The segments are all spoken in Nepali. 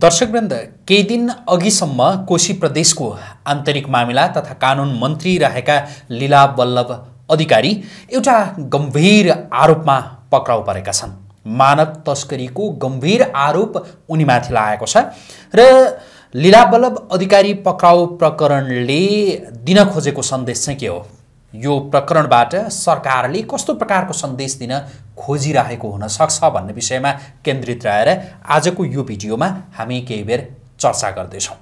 दर्शकवृन्द केही दिन अघिसम्म कोशी प्रदेशको आन्तरिक मामिला तथा कानुन मन्त्री रहेका लीला बल्लभ अधिकारी एउटा गम्भीर आरोपमा पक्राउ परेका छन् मानव तस्करीको गम्भीर आरोप उनीमाथि लागेको छ र लीला बल्लभ अधिकारी पक्राउ प्रकरणले दिन खोजेको सन्देश चाहिँ के हो यो प्रकरणबाट सरकारले कस्तो प्रकारको सन्देश दिन खोजिरहेको हुनसक्छ भन्ने विषयमा केन्द्रित रहेर आजको यो भिडियोमा हामी केही बेर चर्चा गर्दैछौँ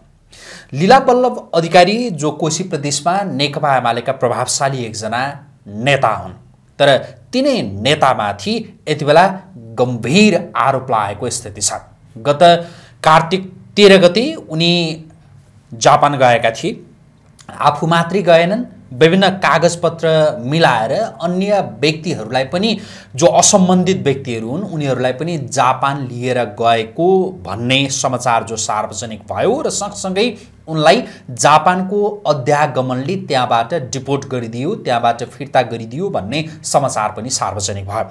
लीला बल्लभ अधिकारी जो कोशी प्रदेशमा नेकपा एमालेका प्रभावशाली एकजना नेता हुन् तर तिनै नेतामाथि यति बेला गम्भीर आरोप लागेको स्थिति छ गत कार्तिक तेह्र गते उनी जापान गएका थिए आफू मात्रै गएनन् विभिन्न कागजपत्र मिलाएर अन्य व्यक्तिहरूलाई पनि जो असम्बन्धित व्यक्तिहरू हुन् उनीहरूलाई पनि जापान लिएर गएको भन्ने समाचार जो सार्वजनिक भयो र सँगसँगै उनलाई जापानको अध्यागमनले त्यहाँबाट डिपोर्ट गरिदियो त्यहाँबाट फिर्ता गरिदियो भन्ने समाचार पनि सार्वजनिक भयो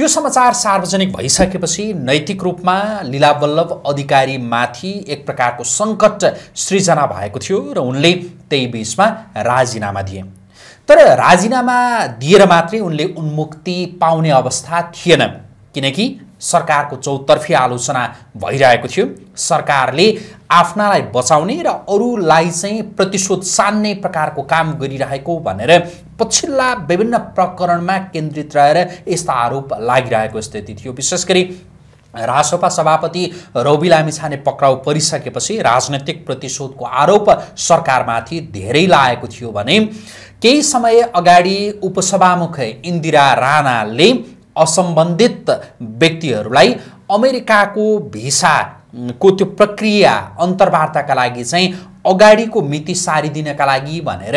त्यो समाचार सार्वजनिक भइसकेपछि नैतिक रूपमा लिला अधिकारी अधिकारीमाथि एक प्रकारको सङ्कट सृजना भएको थियो र उनले त्यही बिचमा राजीनामा दिए तर राजीनामा दिएर मात्रै उनले उन्मुक्ति पाउने अवस्था थिएन किनकि सरकारको चौतर्फी आलोचना भइरहेको थियो सरकारले आफ्नालाई बचाउने र अरूलाई चाहिँ प्रतिशोध सान्ने प्रकारको काम गरिरहेको भनेर पछिल्ला विभिन्न प्रकरणमा केन्द्रित रहेर यस्ता आरोप लागिरहेको स्थिति थियो विशेष गरी राजसपा सभापति रवि लामिछाने पक्राउ परिसकेपछि राजनैतिक प्रतिशोधको आरोप सरकारमाथि धेरै लागेको थियो भने केही समय अगाडि उपसभामुख इन्दिरा राणाले असम्बन्धित व्यक्तिहरूलाई अमेरिकाको भिसा को त्यो प्रक्रिया अन्तर्वार्ताका लागि चाहिँ अगाडिको मिति सारिदिनका लागि भनेर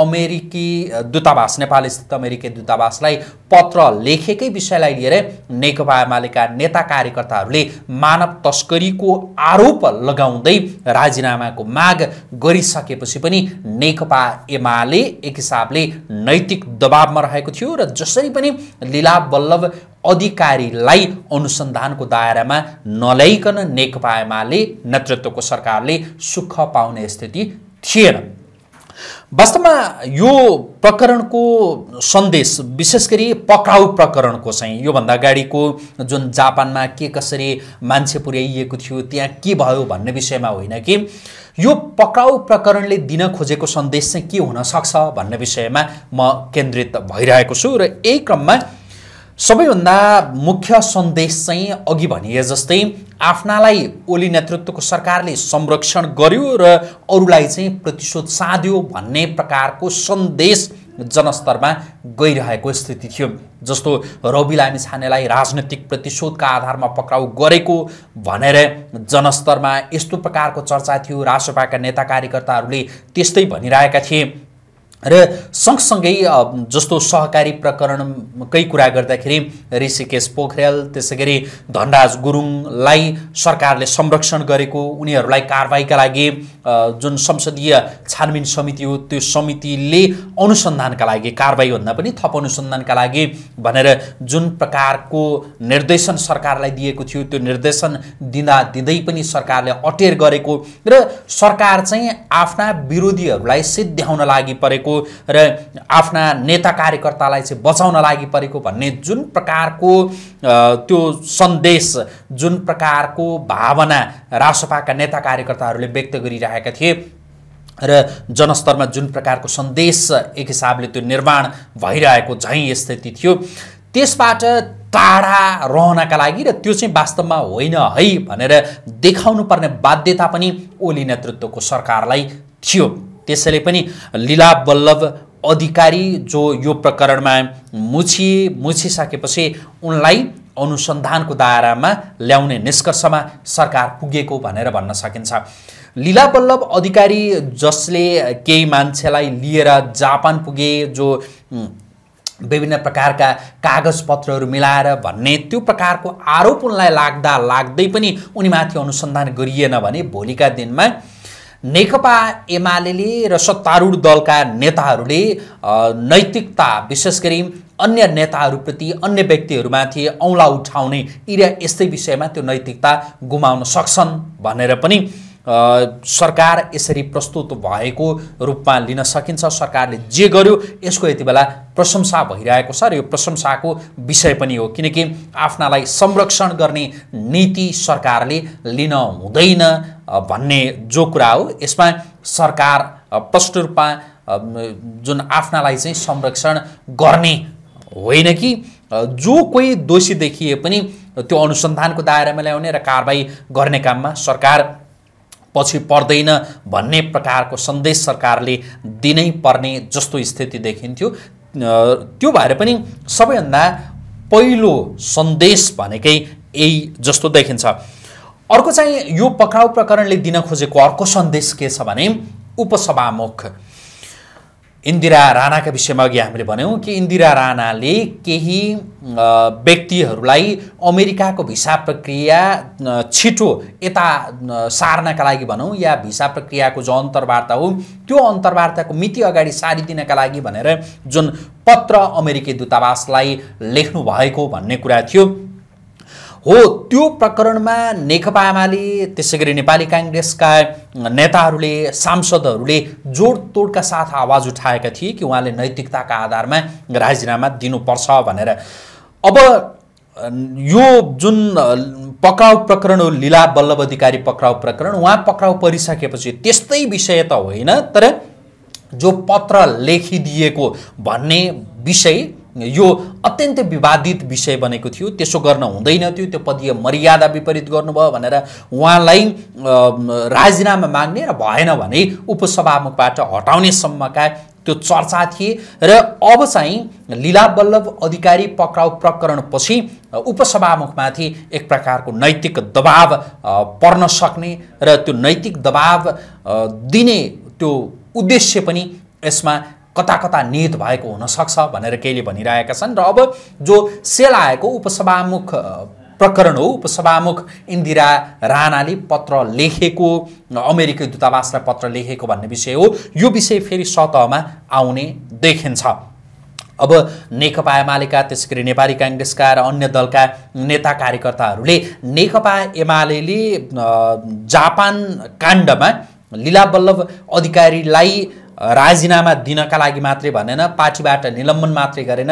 अमेरिकी दूतावास नेपाल स्थित अमेरिकी दूतावासलाई पत्र लेखेकै विषयलाई लिएर नेकपा एमालेका नेता कार्यकर्ताहरूले मानव तस्करीको आरोप लगाउँदै राजीनामाको माग गरिसकेपछि पनि नेकपा एमाले एक हिसाबले नैतिक दबावमा रहेको थियो र जसरी पनि लीला बल्लभ अधिकारीलाई अनुसन्धानको दायरामा नल्याइकन नेकपा एमाले नेतृत्वको सरकारले सुख पाउने स्थिति थिएन वास्तवमा यो प्रकरणको सन्देश विशेष गरी पक्राउ प्रकरणको चाहिँ योभन्दा अगाडिको जुन जापानमा के कसरी मान्छे पुर्याइएको थियो त्यहाँ के भयो भन्ने विषयमा होइन कि यो पक्राउ प्रकरणले दिन खोजेको सन्देश चाहिँ के हुनसक्छ भन्ने विषयमा म केन्द्रित भइरहेको छु र यही क्रममा सबैभन्दा मुख्य सन्देश चाहिँ अघि भनिए जस्तै आफ्नालाई ओली नेतृत्वको सरकारले संरक्षण गर्यो र अरूलाई चाहिँ प्रतिशोध साध्यो भन्ने प्रकारको सन्देश जनस्तरमा गइरहेको स्थिति थियो जस्तो रवि लामी छानेलाई राजनैतिक प्रतिशोधका आधारमा पक्राउ गरेको भनेर जनस्तरमा यस्तो प्रकारको चर्चा थियो राजसभाका नेता कार्यकर्ताहरूले त्यस्तै भनिरहेका थिए र सँगसँगै जस्तो सहकारी प्रकरणकै कुरा गर्दाखेरि ऋषिकेश पोखरेल त्यसै गरी धनराज गुरुङलाई सरकारले संरक्षण गरेको उनीहरूलाई कारवाहीका लागि जुन संसदीय छानबिन समिति हो त्यो समितिले अनुसन्धानका लागि कारवाहीभन्दा पनि थप अनुसन्धानका लागि भनेर जुन प्रकारको निर्देशन सरकारलाई दिएको थियो त्यो निर्देशन दिँदा दिँदै पनि सरकारले अटेर गरेको र सरकार चाहिँ आफ्ना विरोधीहरूलाई सिद्ध्याउन लागि परेको परेको र आफ्ना नेता कार्यकर्तालाई चाहिँ बचाउन लागि परेको भन्ने जुन प्रकारको त्यो सन्देश जुन प्रकारको भावना रासपाका नेता कार्यकर्ताहरूले व्यक्त गरिरहेका थिए र जनस्तरमा जुन प्रकारको सन्देश एक हिसाबले त्यो निर्माण भइरहेको झैँ स्थिति थियो त्यसबाट टाढा रहनका लागि र त्यो चाहिँ वास्तवमा होइन है भनेर देखाउनु पर्ने बाध्यता पनि ओली नेतृत्वको सरकारलाई थियो त्यसैले पनि लिला बल्लभ अधिकारी जो यो प्रकरणमा मुछि मुछिसकेपछि उनलाई अनुसन्धानको दायरामा ल्याउने निष्कर्षमा सरकार पुगेको भनेर भन्न सकिन्छ लिला बल्लभ अधिकारी जसले केही मान्छेलाई लिएर जापान पुगे जो विभिन्न प्रकारका कागजपत्रहरू मिलाएर भन्ने त्यो प्रकारको आरोप उनलाई लाग्दा लाग्दै पनि उनीमाथि अनुसन्धान गरिएन भने भोलिका दिनमा नेकपा एमाले र सत्तारूढ दलका नेताहरूले नैतिकता विशेष गरी अन्य नेताहरूप्रति अन्य व्यक्तिहरूमाथि औँला उठाउने यी यस्तै विषयमा त्यो नैतिकता गुमाउन सक्छन् भनेर पनि सरकार यसरी प्रस्तुत भएको रूपमा लिन सकिन्छ सरकारले जे गर्यो यसको यति बेला प्रशंसा भइरहेको छ र यो प्रशंसाको विषय पनि हो किनकि आफ्नालाई संरक्षण गर्ने नीति सरकारले लिन हुँदैन भन्ने जो कुरा हो यसमा सरकार प्रष्ट रूपमा जुन आफ्नालाई चाहिँ संरक्षण गर्ने होइन कि जो कोही दोषी देखिए पनि त्यो अनुसन्धानको दायरामा ल्याउने र कारवाही गर्ने काममा सरकार पछि पर्दैन भन्ने प्रकारको सन्देश सरकारले दिनै पर्ने जस्तो स्थिति देखिन्थ्यो त्यो भएर पनि सबैभन्दा पहिलो सन्देश भनेकै यही जस्तो देखिन्छ अर्को चाहिँ यो पक्राउ प्रकरणले दिन खोजेको अर्को सन्देश के छ भने उपसभामुख इन्दिरा राणाका विषयमा अघि हामीले भन्यौँ कि इन्दिरा राणाले केही व्यक्तिहरूलाई अमेरिकाको भिसा प्रक्रिया छिटो यता सार्नका लागि भनौँ या भिसा प्रक्रियाको जो अन्तर्वार्ता हो त्यो अन्तर्वार्ताको मिति अगाडि सारिदिनका लागि भनेर जुन पत्र अमेरिकी दूतावासलाई लेख्नु भएको भन्ने कुरा थियो हो त्यो प्रकरणमा नेकपा एमाले त्यसै गरी नेपाली काङ्ग्रेसका नेताहरूले सांसदहरूले जोडतोडका साथ आवाज उठाएका थिए कि उहाँले नैतिकताका आधारमा राजीनामा दिनुपर्छ भनेर अब यो जुन पक्राउ प्रकरण हो लिला बल्लभ अधिकारी पक्राउ प्रकरण उहाँ पक्राउ परिसकेपछि त्यस्तै विषय त होइन तर जो पत्र लेखिदिएको भन्ने विषय यो अत्यन्तै विवादित विषय बनेको थियो त्यसो गर्न हुँदैन थियो त्यो पदीय मर्यादा विपरीत गर्नुभयो भनेर उहाँलाई राजीनामा माग्ने र भएन भने उपसभामुखबाट हटाउनेसम्मका त्यो चर्चा थिए र अब चाहिँ लीला बल्लभ अधिकारी पक्राउ प्रकरणपछि उपसभामुखमाथि एक प्रकारको नैतिक दबाव पर्न सक्ने र त्यो नैतिक दबाव दिने त्यो उद्देश्य पनि यसमा कता कता निहित भएको हुनसक्छ भनेर केहीले भनिरहेका छन् र अब जो सेल आएको उपसभामुख प्रकरण हो उपसभामुख इन्दिरा राणाले पत्र लेखेको अमेरिकी दूतावासलाई पत्र लेखेको भन्ने विषय हो यो विषय फेरि सतहमा आउने देखिन्छ अब नेकपा एमालेका त्यसै गरी नेपाली काङ्ग्रेसका र अन्य दलका नेता कार्यकर्ताहरूले नेकपा एमाले जापान काण्डमा लीला बल्लभ अधिकारीलाई राजीनामा दिनका लागि मात्रै भनेन पार्टीबाट निलम्बन मात्रै गरेन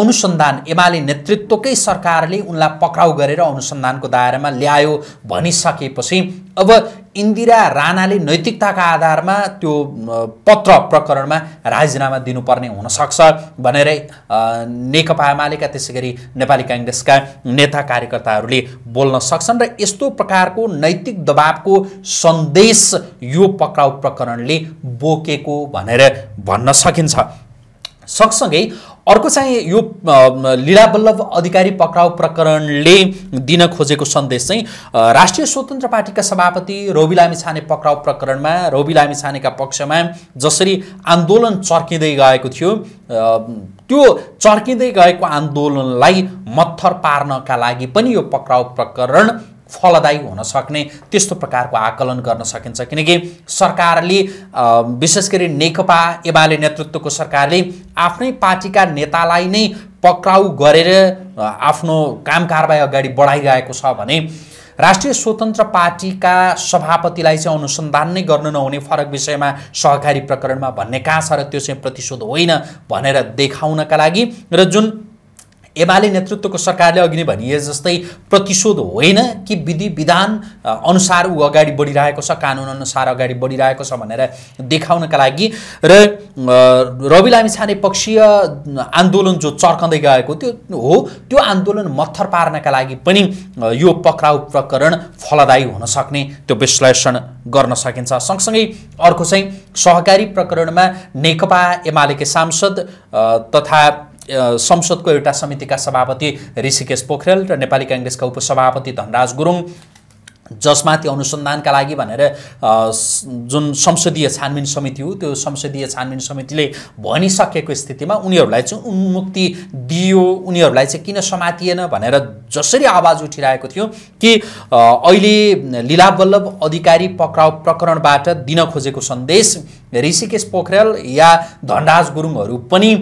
अनुसन्धान एमाले नेतृत्वकै सरकारले उनलाई पक्राउ गरेर अनुसन्धानको दायरामा ल्यायो भनिसकेपछि अब इन्दिरा राणाले नैतिकताका आधारमा त्यो पत्र प्रकरणमा राजीनामा दिनुपर्ने हुनसक्छ भनेर नेकपा एमालेका त्यसै गरी नेपाली काङ्ग्रेसका नेता कार्यकर्ताहरूले बोल्न सक्छन् र यस्तो प्रकारको नैतिक दबावको सन्देश यो पक्राउ प्रकरणले बोकेको भनेर भन्न सकिन्छ सँगसँगै अर्को चाहिँ यो लीला बल्लभ अधिकारी पक्राउ प्रकरणले दिन खोजेको सन्देश चाहिँ राष्ट्रिय स्वतन्त्र पार्टीका सभापति रवि लामी छाने पक्राउ प्रकरणमा रवि लामी छानेका पक्षमा जसरी आन्दोलन चर्किँदै गएको थियो त्यो चर्किँदै गएको आन्दोलनलाई मत्थर पार्नका लागि पनि यो पक्राउ प्रकरण फलदायी हुन सक्ने त्यस्तो प्रकारको आकलन गर्न सकिन्छ किनकि सरकारले विशेष गरी नेकपा एमाले नेतृत्वको सरकारले आफ्नै पार्टीका नेतालाई नै पक्राउ गरेर आफ्नो काम कारबाही अगाडि बढाइरहेको छ भने राष्ट्रिय स्वतन्त्र पार्टीका सभापतिलाई चाहिँ अनुसन्धान नै गर्नु नहुने फरक विषयमा सहकारी प्रकरणमा भन्ने कहाँ छ र त्यो चाहिँ प्रतिशोध होइन भनेर देखाउनका लागि र जुन एमाले नेतृत्वको सरकारले अघि नै भनिए जस्तै प्रतिशोध होइन कि विधि विधान अनुसार ऊ अगाडि बढिरहेको छ कानुन अनुसार अगाडि बढिरहेको छ भनेर देखाउनका लागि र रवि लामिछाने पक्षीय आन्दोलन जो चर्कँदै गएको त्यो हो त्यो आन्दोलन मत्थर पार्नका लागि पनि यो पक्राउ प्रकरण फलदायी हुन सक्ने त्यो विश्लेषण गर्न सकिन्छ सँगसँगै अर्को चाहिँ सहकारी प्रकरणमा नेकपा एमालेकै सांसद तथा संसदको एउटा समितिका सभापति ऋषिकेश पोखरेल र नेपाली काङ्ग्रेसका उपसभापति धनराज गुरुङ जसमाथि अनुसन्धानका लागि भनेर जुन संसदीय छानबिन समिति हो त्यो संसदीय छानबिन समितिले भनिसकेको स्थितिमा उनीहरूलाई चाहिँ उन्मुक्ति दियो उनीहरूलाई चाहिँ किन समातिएन भनेर जसरी आवाज उठिरहेको थियो कि अहिले लिला बल्लभ अधिकारी पक्राउ प्रकरणबाट दिन खोजेको सन्देश ऋषिकेश पोखरेल या धनराज गुरुङहरू पनि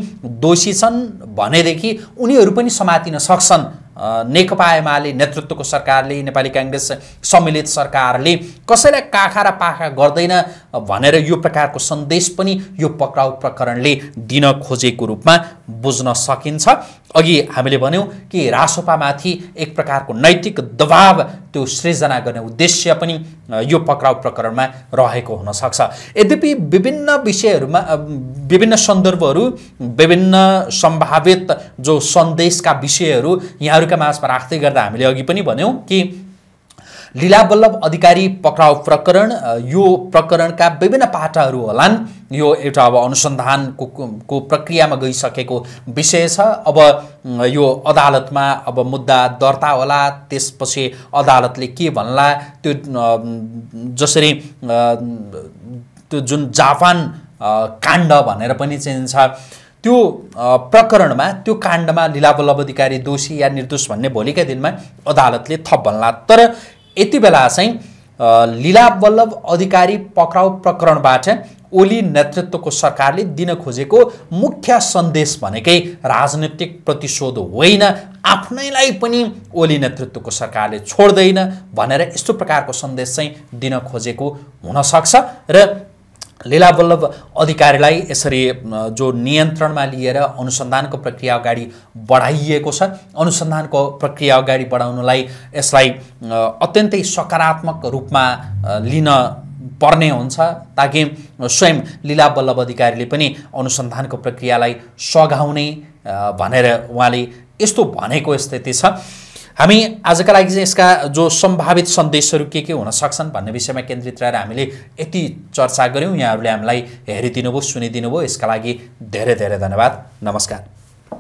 दोषी छन् भनेदेखि उनीहरू पनि समातिन सक्छन् नेकपा एमाले नेतृत्वको सरकारले नेपाली काङ्ग्रेस सम्मिलित सरकारले कसैलाई काखा र पाखा गर्दैन भनेर यो प्रकारको सन्देश पनि यो पक्राउ प्रकरणले दिन खोजेको रूपमा बुझ्न सकिन्छ अघि हामीले भन्यौँ कि रासोपामाथि एक प्रकारको नैतिक दबाव त्यो सृजना गर्ने उद्देश्य पनि यो पक्राउ प्रकरणमा रहेको हुनसक्छ यद्यपि विभिन्न विषयहरूमा विभिन्न सन्दर्भहरू विभिन्न सम्भावित जो सन्देशका विषयहरू यहाँहरू भयका माझमा राख्दै गर्दा हामीले अघि पनि भन्यौँ कि लीला बल्लभ अधिकारी पक्राउ प्रकरण यो प्रकरणका विभिन्न पाटाहरू होलान् यो एउटा अब अनुसन्धानको को प्रक्रियामा गइसकेको विषय छ अब यो अदालतमा अब मुद्दा दर्ता होला त्यसपछि अदालतले के भन्ला त्यो जसरी त्यो जुन जापान काण्ड भनेर पनि चिनिन्छ त्यो प्रकरणमा त्यो काण्डमा लिलावल अधिकारी दोषी या निर्दोष भन्ने भोलिका दिनमा अदालतले थप भन्ला तर यति बेला चाहिँ लिलावल्लभ अधिकारी पक्राउ प्रकरणबाट ओली नेतृत्वको सरकारले दिन खोजेको मुख्य सन्देश भनेकै राजनैतिक प्रतिशोध होइन आफ्नैलाई पनि ओली नेतृत्वको सरकारले छोड्दैन भनेर यस्तो प्रकारको सन्देश चाहिँ दिन खोजेको हुनसक्छ र लीला बल्लभ अधिकारीलाई यसरी जो नियन्त्रणमा लिएर अनुसन्धानको प्रक्रिया अगाडि बढाइएको छ अनुसन्धानको प्रक्रिया अगाडि बढाउनलाई यसलाई अत्यन्तै सकारात्मक रूपमा लिन पर्ने हुन्छ ताकि स्वयं लीला बल्लभ अधिकारीले पनि अनुसन्धानको प्रक्रियालाई सघाउने भनेर उहाँले यस्तो भनेको स्थिति छ हामी आजका लागि चाहिँ यसका जो सम्भावित सन्देशहरू के के हुन सक्छन् भन्ने विषयमा केन्द्रित रहेर हामीले यति चर्चा गऱ्यौँ यहाँहरूले हामीलाई हेरिदिनुभयो भयो यसका लागि धेरै धेरै धन्यवाद नमस्कार